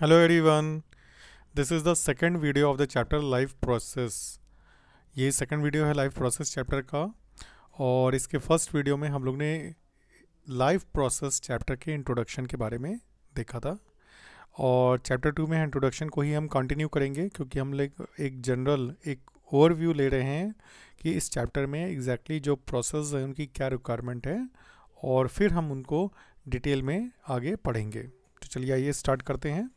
hello everyone this is the second video of the chapter life process ये second video है life process chapter का और इसके first video में हम लोग ने लाइफ प्रोसेस चैप्टर के इंट्रोडक्शन के बारे में देखा था और चैप्टर टू में इंट्रोडक्शन को ही हम कंटिन्यू करेंगे क्योंकि हम लोग एक जनरल एक ओवरव्यू ले रहे हैं कि इस चैप्टर में एग्जैक्टली exactly जो प्रोसेस है उनकी क्या रिक्वायरमेंट है और फिर हम उनको डिटेल में आगे पढ़ेंगे तो चलिए आइए स्टार्ट करते हैं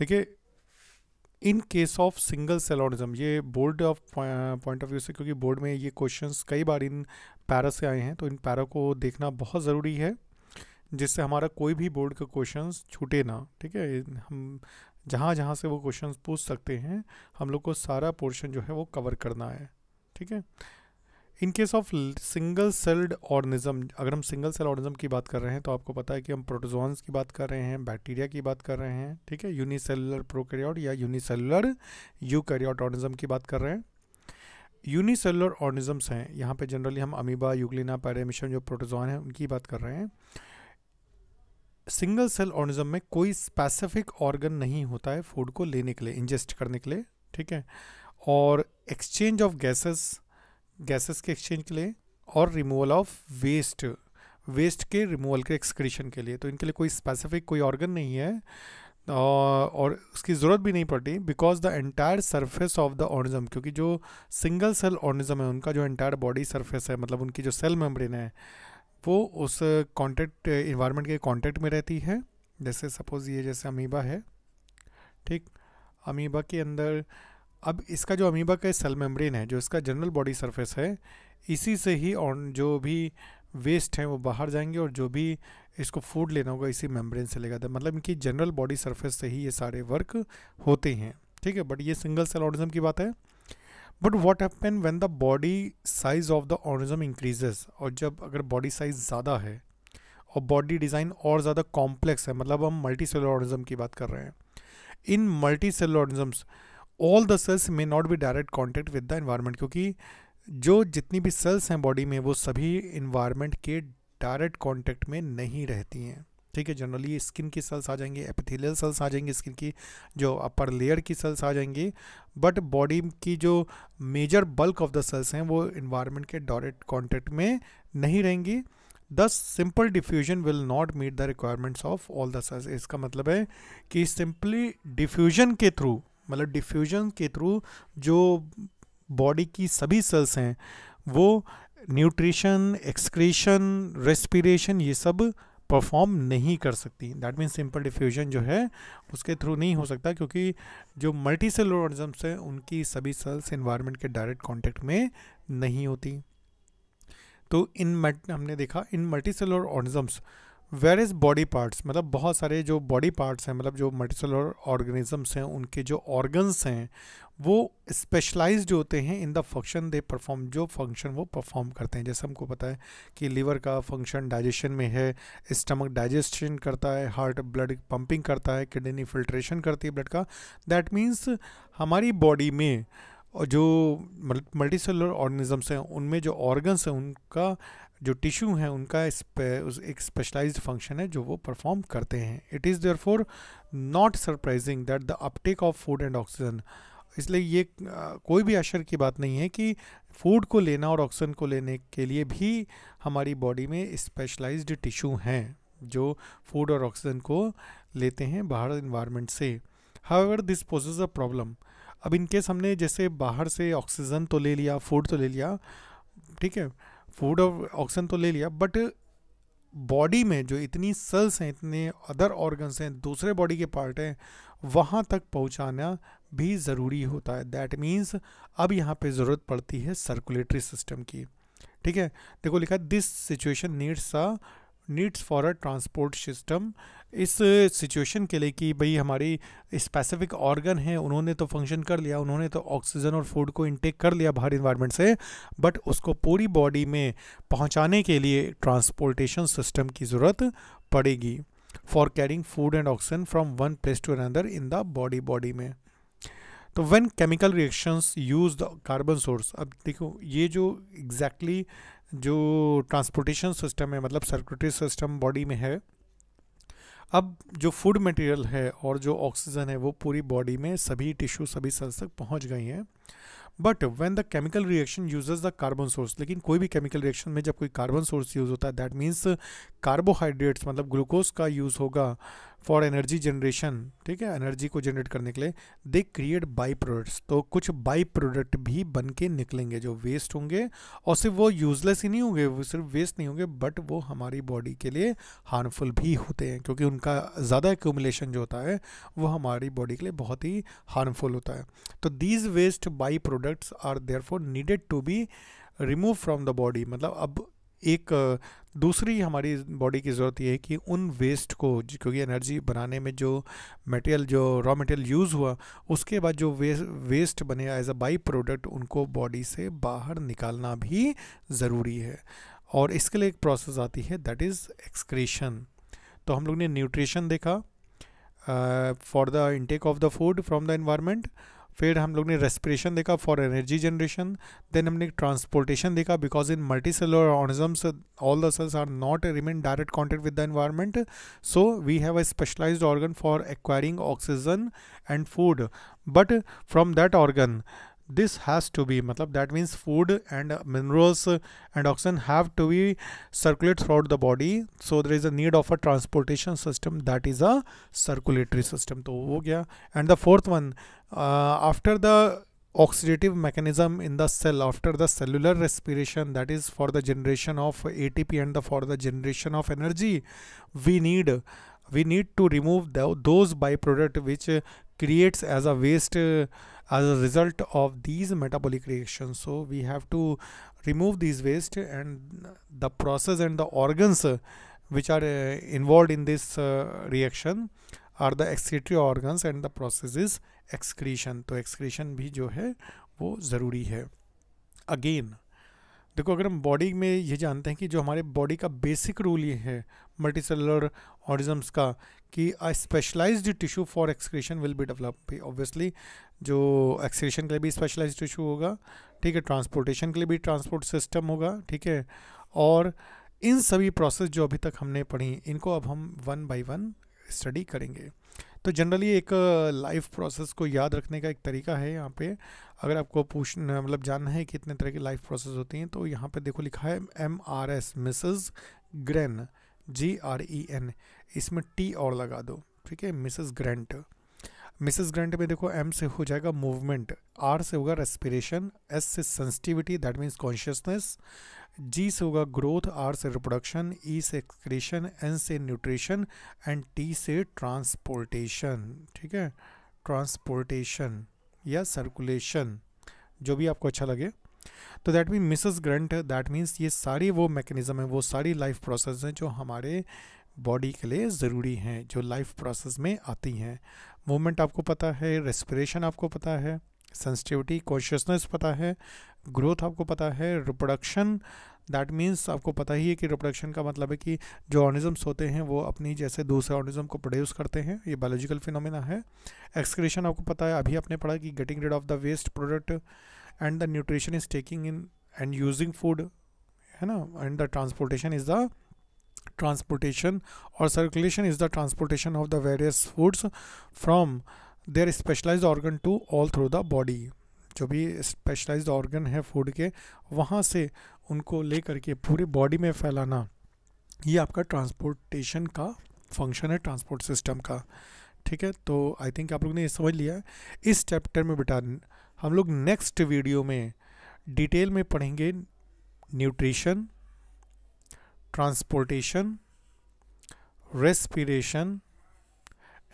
देखिए in case of single celled organism ये board of point of view से क्योंकि बोर्ड में ये क्वेश्चंस कई बार इन पैरा से आए हैं तो इन पैरा को देखना बहुत ज़रूरी है जिससे हमारा कोई भी बोर्ड का क्वेश्चन छूटे ना ठीक है हम जहाँ जहाँ से वो क्वेश्चन पूछ सकते हैं हम लोग को सारा पोर्शन जो है वो कवर करना है ठीक है in case of single celled organism अगर हम सिंगल सेल ऑर्गेनिज्म की बात कर रहे हैं तो आपको पता है कि हम प्रोटोजोन्स की बात कर रहे हैं बैक्टीरिया की बात कर रहे हैं ठीक है यूनिसेलुलर प्रोकैरियोट या यूनिसेलुलर यूकैरियोट ऑर्गेनिज्म की बात कर रहे हैं यूनिसेलुलर ऑर्गेनिजम्स हैं यहाँ पे जनरली हम अमीबा यूगलिना पैरामिशन जो प्रोटोजोन है उनकी बात कर रहे हैं सिंगल सेल ऑर्गेनिज्म में कोई स्पेसिफिक ऑर्गन नहीं होता है फूड को लेने के लिए इंजेस्ट करने के लिए ठीक है और एक्सचेंज ऑफ गैसेस गैसेस के एक्सचेंज के लिए और रिमूवल ऑफ वेस्ट वेस्ट के रिमूवल के एक्सक्रीशन के लिए तो इनके लिए कोई स्पेसिफिक कोई ऑर्गन नहीं है और उसकी ज़रूरत भी नहीं पड़ती because the entire surface of the organism क्योंकि जो सिंगल सेल ऑर्निज़म है उनका जो एंटायर बॉडी सरफेस है मतलब उनकी जो सेल मेम्ब्रेन है वो उस कॉन्टेक्ट इन्वायरमेंट के कॉन्टेक्ट में रहती है जैसे सपोज़ ये जैसे अमीबा है ठीक अमीबा के अंदर अब इसका जो अमीबा का सेल मेम्ब्रेन है जो इसका जनरल बॉडी सरफेस है इसी से ही और जो भी वेस्ट हैं वो बाहर जाएंगे और जो भी इसको फूड लेना होगा इसी मेम्ब्रेन से लेगा था तो मतलब इनकी जनरल बॉडी सरफेस से ही ये सारे वर्क होते हैं ठीक है बट ये सिंगल सेल ऑर्गेनिज्म की बात है but what happen when the body size of the organism increases और जब अगर बॉडी साइज ज़्यादा है और बॉडी डिज़ाइन और ज़्यादा कॉम्प्लेक्स है मतलब हम मल्टी सेलर की बात कर रहे हैं in multicellular organisms all the cells may not be direct contact with the environment क्योंकि जो जितनी भी सेल्स हैं बॉडी में वो सभी इन्वायरमेंट के डायरेक्ट कॉन्टेक्ट में नहीं रहती हैं ठीक है जनरली स्किन की सेल्स आ जाएंगी एपिथेलियल सेल्स आ जाएंगी स्किन की जो अपर लेयर की सेल्स आ जाएंगी बट बॉडी की जो major bulk of the cells हैं वो इन्वायरमेंट के डायरेक्ट कॉन्टेक्ट में नहीं रहेंगी thus simple diffusion will not meet the requirements of all the cells इसका मतलब है कि सिंपली डिफ्यूजन के थ्रू मतलब डिफ्यूजन के थ्रू जो बॉडी की सभी सेल्स हैं वो न्यूट्रिशन एक्सक्रीशन रेस्पिरेशन ये सब परफॉर्म नहीं कर सकती दैट मीन सिंपल डिफ्यूजन जो है उसके थ्रू नहीं हो सकता क्योंकि जो मल्टी सेलर ऑर्गेनिजम्स हैं उनकी सभी सेल्स इन्वायरमेंट के डायरेक्ट कॉन्टेक्ट में नहीं होती तो इन हमने देखा in multicellular organisms where is body parts मतलब बहुत सारे जो बॉडी पार्ट्स हैं मतलब जो मल्टीसेलर ऑर्गेनिजम्स हैं उनके जो ऑर्गन्स हैं वो स्पेशलाइज्ड होते हैं in the function they perform जो फंक्शन वो परफॉर्म करते हैं जैसे हमको पता है कि लीवर का फंक्शन डाइजेशन में है स्टमक डाइजेशन करता है हार्ट ब्लड पंपिंग करता है किडनी फिल्ट्रेशन करती है ब्लड का दैट मीन्स हमारी बॉडी में जो मल्टी सेलुलर ऑर्गेनिजम्स हैं उनमें जो ऑर्गन्स हैं उनका जो टिश्यू हैं उनका एक स्पेशलाइज्ड फंक्शन है जो वो परफॉर्म करते हैं it is therefore not surprising that the uptake of food and oxygen इसलिए ये कोई भी आश्चर्य की बात नहीं है कि फूड को लेना और ऑक्सीजन को लेने के लिए भी हमारी बॉडी में स्पेशलाइज्ड टिश्यू हैं जो फूड और ऑक्सीजन को लेते हैं बाहर इन्वायरमेंट से however this poses a problem अब इनकेस हमने जैसे बाहर से ऑक्सीजन तो ले लिया फूड तो ले लिया ठीक है फूड और ऑक्सीजन तो ले लिया बट बॉडी में जो इतनी सेल्स हैं इतने अदर ऑर्गन्स हैं दूसरे बॉडी के पार्ट हैं वहाँ तक पहुँचाना भी ज़रूरी होता है दैट मीन्स अब यहाँ पे ज़रूरत पड़ती है सर्कुलेटरी सिस्टम की ठीक है देखो लिखा this situation needs a needs for a transport system इस सिचुएशन के लिए कि भाई हमारी स्पेसिफिक ऑर्गन है उन्होंने तो फंक्शन कर लिया उन्होंने तो ऑक्सीजन और फूड को इनटेक कर लिया बाहर इन्वायरमेंट से बट उसको पूरी बॉडी में पहुंचाने के लिए ट्रांसपोर्टेशन सिस्टम की ज़रूरत पड़ेगी for carrying food and oxygen from one place to another in the body body में तो when chemical reactions use the carbon source अब देखो ये जो एग्जैक्टली exactly जो ट्रांसपोर्टेशन सिस्टम है मतलब सर्कुलेटरी सिस्टम बॉडी में है अब जो फूड मटेरियल है और जो ऑक्सीजन है वो पूरी बॉडी में सभी टिश्यू सभी सेल्स तक पहुंच गई हैं but when the chemical reaction uses the carbon source लेकिन कोई भी केमिकल रिएक्शन में जब कोई कार्बन सोर्स यूज़ होता है दैट मीन्स कार्बोहाइड्रेट्स मतलब ग्लूकोज का यूज़ होगा फॉर एनर्जी जनरेशन ठीक है एनर्जी को जनरेट करने के लिए दे क्रिएट बाई प्रोडक्ट्स तो कुछ बाई प्रोडक्ट भी बन के निकलेंगे जो वेस्ट होंगे और सिर्फ वो यूजलेस ही नहीं होंगे वो सिर्फ वेस्ट नहीं होंगे बट वो हमारी बॉडी के लिए हार्मफुल भी होते हैं क्योंकि उनका ज़्यादा एक्यूमुलेशन जो होता है वो हमारी बॉडी के लिए बहुत ही हार्मफुल होता है तो these waste by products are there needed to be remove from the body मतलब अब एक दूसरी हमारी बॉडी की ज़रूरत यह है कि उन वेस्ट को क्योंकि एनर्जी बनाने में जो मटेरियल जो रॉ मटेरियल यूज़ हुआ उसके बाद जो वेस्ट वेस्ट बने एज अ बाई प्रोडक्ट उनको बॉडी से बाहर निकालना भी ज़रूरी है और इसके लिए एक प्रोसेस आती है दैट इज़ एक्सक्रेशन तो हम लोग ने न्यूट्रिशन देखा for the intake of the food from the environment फिर हम लोग ने रेस्पिरेशन देखा फॉर एनर्जी जनरेशन देन हमने ट्रांसपोर्टेशन देखा because in multicellular organisms all the cells are not remain direct contact with the environment so we have a specialized organ for acquiring oxygen and food but from that organ this has to be matlab that means food and minerals and oxygen have to be circulate throughout the body so there is a need of a transportation system that is a circulatory system to ho gaya and the fourth one uh, after the oxidative mechanism in the cell after the cellular respiration that is for the generation of ATP and the for the generation of energy we need we need to remove the, those byproduct which creates as a waste uh, as a result of these metabolic reactions so we have to remove these waste and the process and the organs uh, which are uh, involved in this uh, reaction are the excretory organs and the process is excretion तो excretion bhi jo hai wo zaruri hai again देखो अगर हम body में ये जानते हैं कि जो हमारे बॉडी का बेसिक रूल ये है सेलर ऑर्गिजम्स का कि specialized tissue for excretion will be develop obviously जो एक्सक्रेशन के लिए भी स्पेशलाइज टिश्यू होगा ठीक है ट्रांसपोर्टेशन के लिए भी ट्रांसपोर्ट सिस्टम होगा ठीक है और इन सभी प्रोसेस जो अभी तक हमने पढ़ी इनको अब हम वन बाई वन स्टडी करेंगे तो जनरली एक लाइफ uh, प्रोसेस को याद रखने का एक तरीका है यहाँ पे अगर आपको पूछ मतलब जानना है कितने तरह की लाइफ प्रोसेस होती हैं तो यहाँ पे देखो लिखा है M R S Mrs Gren G R E N इसमें टी और लगा दो ठीक है मिसेस ग्रेंट मिसेस ग्रेंट में देखो एम से हो जाएगा मूवमेंट आर से होगा रेस्पिरेशन एस से sensitivity that means consciousness G से होगा ग्रोथ आर से रिप्रोडक्शन ई से एक्सक्रेशन एन से न्यूट्रिशन एंड टी से ट्रांसपोर्टेशन ठीक है ट्रांसपोर्टेशन या सर्कुलेशन जो भी आपको अच्छा लगे तो that mean Mrs Grant that means ये सारी वो मैकेनिज़्म है वो सारी लाइफ प्रोसेस हैं जो हमारे बॉडी के लिए ज़रूरी हैं जो लाइफ प्रोसेस में आती हैं मूवमेंट आपको पता है रेस्पिरेशन आपको पता है सेंसिटिविटी कॉन्शियसनेस पता है ग्रोथ आपको पता है रिप्रोडक्शन दैट मीन्स आपको पता ही है कि रिप्रोडक्शन का मतलब है कि जो ऑर्निजम्स होते हैं वो अपनी जैसे दूसरे ऑर्निज्म को प्रोड्यूस करते हैं ये बायोलॉजिकल फिनोमेना है एक्सक्रेशन आपको पता है अभी आपने पढ़ा कि getting rid of the waste product and the nutrition is taking in and using food है ना and the transportation is the transportation और circulation is the transportation of the various foods from their specialize organ to all through the body जो भी specialise organ है food के वहाँ से उनको ले करके पूरे बॉडी में फैलाना ये आपका ट्रांसपोर्टेशन का फंक्शन है ट्रांसपोर्ट सिस्टम का ठीक है तो आई थिंक आप लोग ने ये समझ लिया है इस चैप्टर में बेटा हम लोग नेक्स्ट वीडियो में डिटेल में पढ़ेंगे nutrition transportation respiration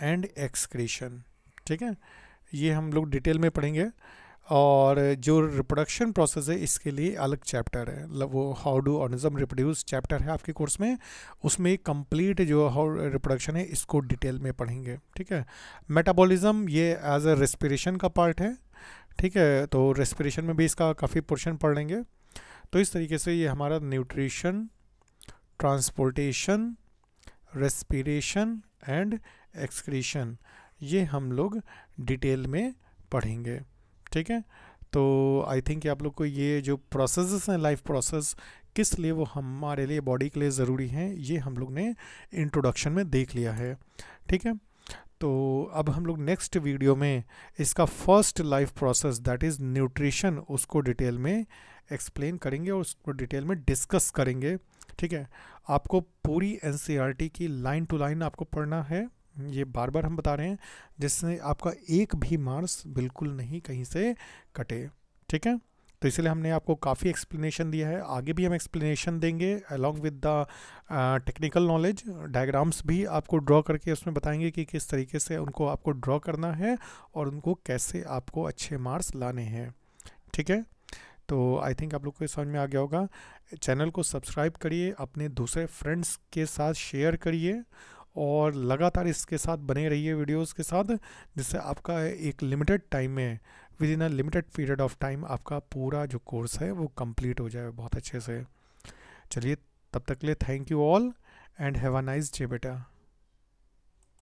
and excretion ठीक है ये हम लोग डिटेल में पढ़ेंगे और जो रिप्रोडक्शन प्रोसेस है इसके लिए अलग चैप्टर है वो how do organism reproduce chapter है आपके कोर्स में उसमें कंप्लीट जो हाउ रिप्रोडक्शन है इसको डिटेल में पढ़ेंगे ठीक है मेटाबॉलिज्म ये एज अ रेस्पिरेशन का पार्ट है ठीक है तो रेस्पिरेशन में भी इसका काफ़ी पोर्शन पढ़ लेंगे तो इस तरीके से ये हमारा nutrition transportation respiration and excretion ये हम लोग डिटेल में पढ़ेंगे ठीक है तो आई थिंक आप लोग को ये जो प्रोसेस हैं लाइफ प्रोसेस किस लिए वो हमारे लिए बॉडी के लिए ज़रूरी हैं ये हम लोग ने इंट्रोडक्शन में देख लिया है ठीक है तो अब हम लोग नेक्स्ट वीडियो में इसका first life process that is nutrition उसको डिटेल में एक्सप्लेन करेंगे और उसको डिटेल में डिस्कस करेंगे ठीक है आपको पूरी एन e की लाइन टू लाइन आपको पढ़ना है ये बार बार हम बता रहे हैं जिससे आपका एक भी मार्क्स बिल्कुल नहीं कहीं से कटे ठीक है तो इसलिए हमने आपको काफ़ी एक्सप्लेनेशन दिया है आगे भी हम एक्सप्लेनेशन देंगे along with the technical knowledge diagrams भी आपको ड्रॉ करके उसमें बताएंगे कि किस तरीके से उनको आपको ड्रॉ करना है और उनको कैसे आपको अच्छे मार्क्स लाने हैं ठीक है तो आई थिंक आप लोग को समझ में आ गया होगा चैनल को सब्सक्राइब करिए अपने दूसरे फ्रेंड्स के साथ शेयर करिए और लगातार इसके साथ बने रहिए वीडियोस के साथ जिससे आपका एक लिमिटेड टाइम में within a limited period of time आपका पूरा जो कोर्स है वो कंप्लीट हो जाए बहुत अच्छे से चलिए तब तक के लिए thank you all and have a nice day बेटा